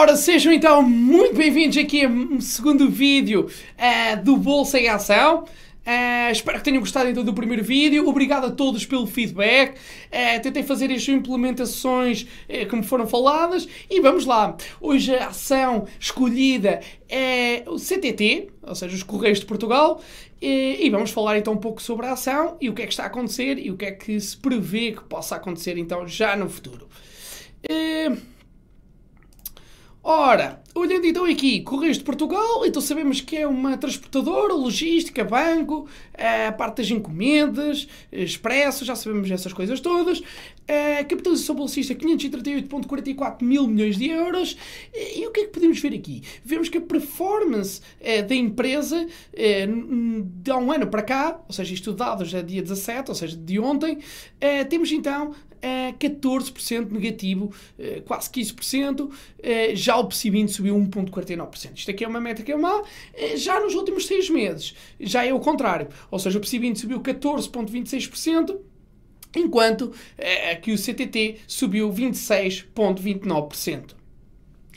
Ora, sejam então muito bem-vindos aqui a um segundo vídeo uh, do Bolsa em Ação. Uh, espero que tenham gostado então do primeiro vídeo. Obrigado a todos pelo feedback. Uh, eh, tentei fazer as implementações uh, que me foram faladas e vamos lá. Hoje a ação escolhida é o CTT, ou seja, os Correios de Portugal, e vamos falar então um pouco sobre a ação e o que é que está a acontecer e o que é que se prevê que possa acontecer então já no futuro. Uh, Ora, olhando então aqui, Correios de Portugal, então sabemos que é uma transportadora, logística, banco, eh, a parte das encomendas, expresso, já sabemos essas coisas todas. A eh, capitalização bolsista 538,44 mil milhões de euros. E o que é que podemos ver aqui? Vemos que a performance eh, da empresa de há um ano para cá, ou seja, isto dados é dia 17, ou seja, de ontem, temos então é a 14% negativo, é, quase 15%. É, já o PSI subiu 1,49%. Isto aqui é uma métrica má. Já nos últimos 6 meses, já é o contrário. Ou seja, o PSI subiu 14,26%. Enquanto é, que o CTT subiu 26,29%.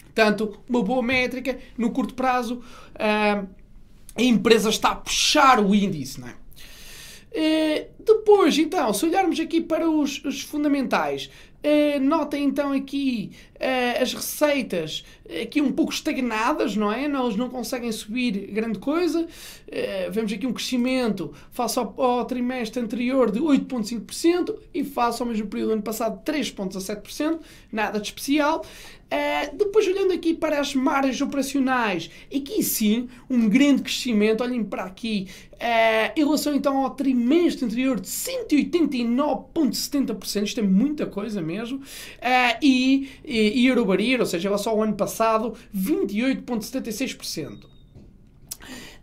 Portanto, uma boa métrica no curto prazo. Uh, a empresa está a puxar o índice, não é? Eh, depois, então, se olharmos aqui para os, os fundamentais, uh, notem então aqui uh, as receitas aqui um pouco estagnadas, não é? Elas não conseguem subir grande coisa. vemos aqui um crescimento face ao, ao trimestre anterior de 8,5% e face ao mesmo período do ano passado de 3,7%, nada de especial. Uh, depois, olhando aqui para as margens operacionais, aqui sim, um grande crescimento. Olhem para aqui, uh, em relação então ao trimestre anterior, de 189,70%. Isto é muita coisa mesmo. Uh, e, e, e Eurobarir, ou seja, em relação ao ano passado, 28,76%.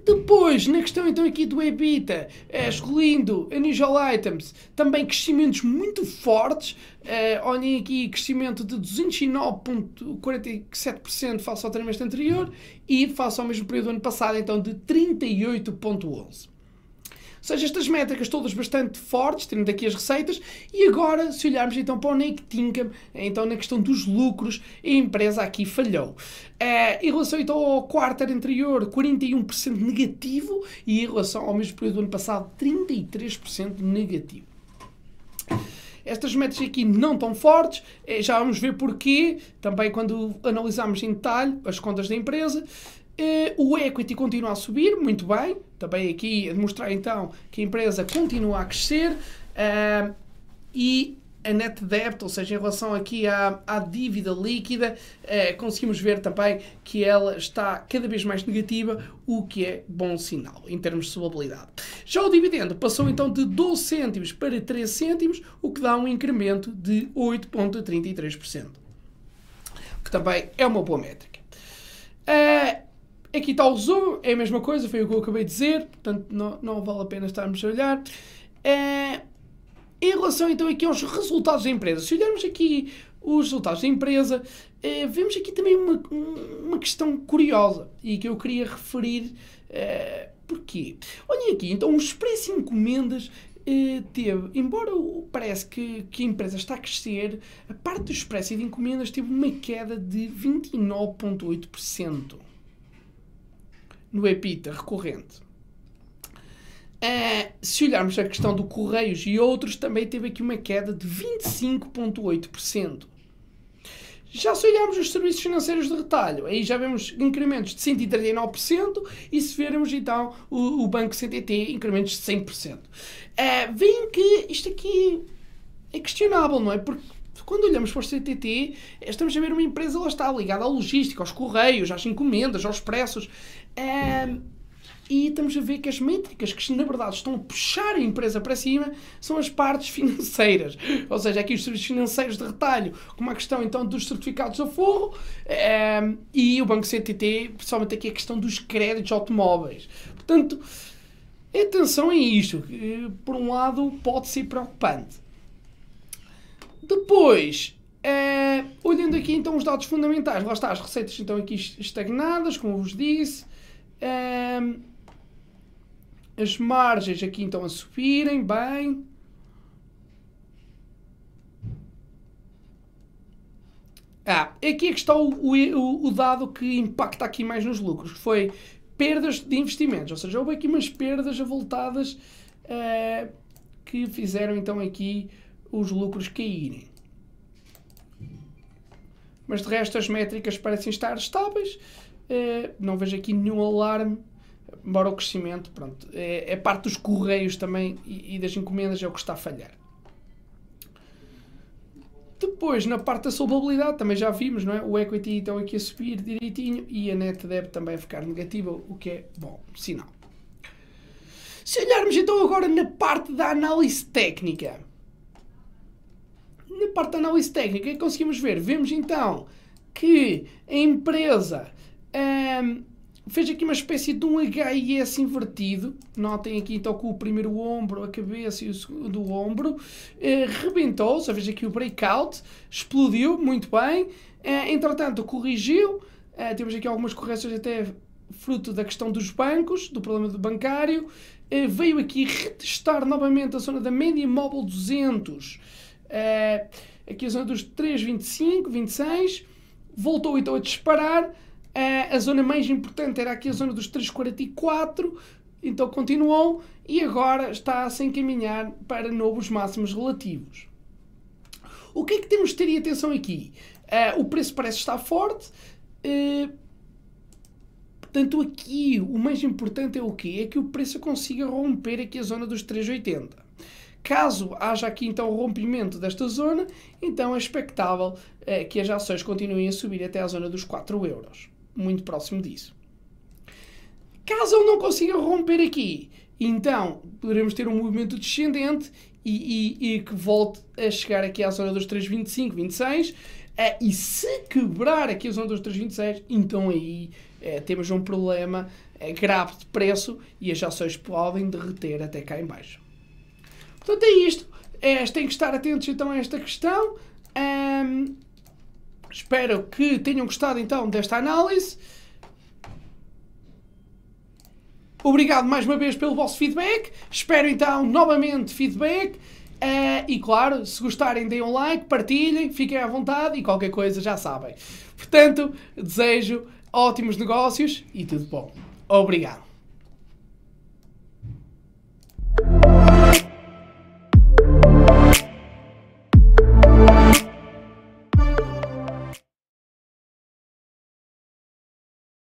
Depois, na questão então aqui do EBITDA, é, excluindo unusual items, também crescimentos muito fortes, é, olhem aqui crescimento de 209,47% face ao trimestre anterior e face ao mesmo período do ano passado, então de 38,11% seja, estas métricas todas bastante fortes, temos aqui as receitas, e agora, se olharmos então para o Naked Income, então na questão dos lucros, a empresa aqui falhou. Eh, em relação então ao quarto anterior, 41% negativo, e em relação ao mesmo período do ano passado, 33% negativo. Estas metas aqui não tão fortes, eh, já vamos ver porquê, também quando analisarmos em detalhe as contas da empresa. Eh, o equity continua a subir, muito bem. Também aqui a demonstrar então que a empresa continua a crescer. Eh, e a net debt, ou seja, em relação aqui à, à dívida líquida, eh, conseguimos ver também que ela está cada vez mais negativa, o que é bom sinal em termos de solvabilidade. Já o dividendo passou então de 12 cêntimos para 3 cêntimos, o que dá um incremento de 8,33%, que também é uma boa métrica. Aqui está o resumo, é a mesma coisa, foi o que eu acabei de dizer, portanto não, não vale a pena estarmos a olhar. É, em relação então aqui aos resultados da empresa, se olharmos aqui os resultados da empresa, é, vemos aqui também uma, uma questão curiosa e que eu queria referir. É, porquê? Olhem aqui, então os preços e encomendas é, teve, embora parece que, que, a empresa está a crescer, a parte do expresso e de encomendas teve uma queda de 29,8% no EPITA recorrente. Uh, se olharmos a questão do Correios e outros, também teve aqui uma queda de 25,8%. Já se olharmos os serviços financeiros de retalho, aí já vemos incrementos de 139% e se vermos então o, o Banco CTT, incrementos de 100%. Uh, vem que isto aqui é questionável, não é? Porque isto. Quando olhamos para o CTT, estamos a ver uma empresa, lá está, ligada à logística, aos correios, às encomendas, aos pressos e estamos a ver que as métricas que na verdade estão a puxar a empresa para cima são as partes financeiras. Ou seja, aqui os serviços financeiros de retalho, como a questão então dos certificados a forro e o Banco CTT, principalmente aqui a questão dos créditos automóveis. Portanto, atenção a isto, que por um lado pode ser preocupante. Depois, é, olhando aqui então os dados fundamentais, lá está, as receitas estão aqui estagnadas, como vos disse. É, as margens aqui então a subirem bem. Ah, aqui é que está o, o, o, dado que impacta aqui mais nos lucros, que foi perdas de investimentos, ou seja, houve aqui umas perdas avultadas eh, que fizeram então aqui os lucros caírem. Mas de resto, as métricas parecem estar estáveis. Eh, não vejo aqui nenhum alarme, embora o crescimento, pronto, é, é parte dos correios também e, e, das encomendas é o que está a falhar. Depois, na parte da solvabilidade, também já vimos, não é? O equity então aqui a subir direitinho e a net deve também ficar negativa, o que é bom sinal. Se olharmos então agora na parte da análise técnica, na parte da análise técnica, o é que conseguimos ver? Vemos então que a empresa hum, fez aqui uma espécie de um HIS invertido. Notem aqui então que o primeiro ombro, a cabeça e o segundo ombro eh, rebentou. Só veja aqui o breakout, explodiu muito bem. Eh, entretanto, corrigiu. Eh, temos aqui algumas correções, até fruto da questão dos bancos, do problema do bancário. Eh, veio aqui retestar novamente a zona da média móvel 200. É, aqui a zona dos 3,25, 26, voltou então a disparar. Uh, a zona mais importante era aqui a zona dos 3,44, então continuou e agora está a se encaminhar para novos máximos relativos. O que é que temos de ter atenção aqui? Uh, o preço parece estar forte. Uh, portanto, aqui o mais importante é o quê? É que o preço consiga romper aqui a zona dos 380. Caso haja aqui então rompimento desta zona, então é expectável eh, que as ações continuem a subir até à zona dos 4 euros, muito próximo disso. Caso não consiga romper aqui, então poderemos ter um movimento descendente e, e, e que volte a chegar aqui à zona dos 3,25, 26. Eh, e se quebrar aqui a zona dos 3,26, então aí eh, temos um problema eh, grave de preço e as ações podem derreter até cá em baixo. Portanto, é isto. É, têm que estar atentos então a esta questão. Um, espero que tenham gostado então desta análise. Obrigado mais uma vez pelo vosso feedback. Espero então novamente feedback. Uh, e claro, se gostarem, deem um like, partilhem, fiquem à vontade e qualquer coisa já sabem. Portanto, desejo ótimos negócios e tudo bom. Obrigado.